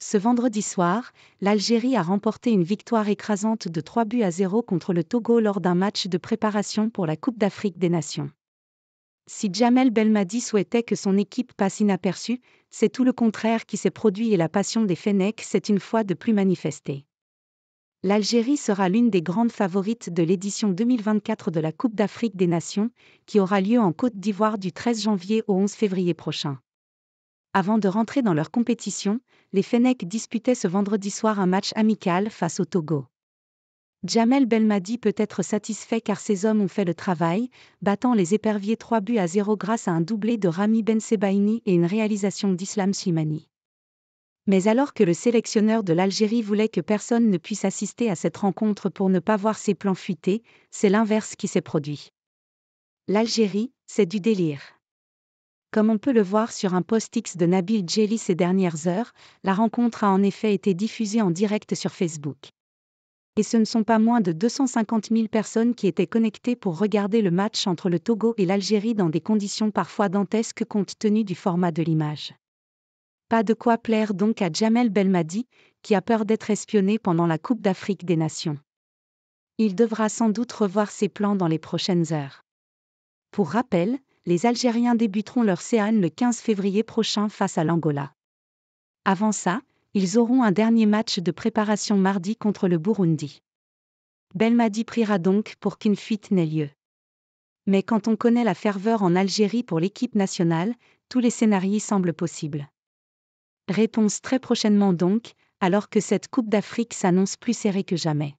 Ce vendredi soir, l'Algérie a remporté une victoire écrasante de 3 buts à 0 contre le Togo lors d'un match de préparation pour la Coupe d'Afrique des Nations. Si Jamel Belmadi souhaitait que son équipe passe inaperçue, c'est tout le contraire qui s'est produit et la passion des Fennecs s'est une fois de plus manifestée. L'Algérie sera l'une des grandes favorites de l'édition 2024 de la Coupe d'Afrique des Nations, qui aura lieu en Côte d'Ivoire du 13 janvier au 11 février prochain. Avant de rentrer dans leur compétition, les Fennecs disputaient ce vendredi soir un match amical face au Togo. Jamel Belmadi peut être satisfait car ses hommes ont fait le travail, battant les éperviers 3 buts à 0 grâce à un doublé de Rami Ben Sebaini et une réalisation d'Islam Shimani. Mais alors que le sélectionneur de l'Algérie voulait que personne ne puisse assister à cette rencontre pour ne pas voir ses plans fuiter, c'est l'inverse qui s'est produit. L'Algérie, c'est du délire. Comme on peut le voir sur un post-X de Nabil Jelly ces dernières heures, la rencontre a en effet été diffusée en direct sur Facebook. Et ce ne sont pas moins de 250 000 personnes qui étaient connectées pour regarder le match entre le Togo et l'Algérie dans des conditions parfois dantesques compte tenu du format de l'image. Pas de quoi plaire donc à Jamel Belmadi, qui a peur d'être espionné pendant la Coupe d'Afrique des Nations. Il devra sans doute revoir ses plans dans les prochaines heures. Pour rappel, les Algériens débuteront leur CEAN le 15 février prochain face à l'Angola. Avant ça, ils auront un dernier match de préparation mardi contre le Burundi. Belmadi priera donc pour qu'une fuite n'ait lieu. Mais quand on connaît la ferveur en Algérie pour l'équipe nationale, tous les scénarios semblent possibles. Réponse très prochainement donc, alors que cette Coupe d'Afrique s'annonce plus serrée que jamais.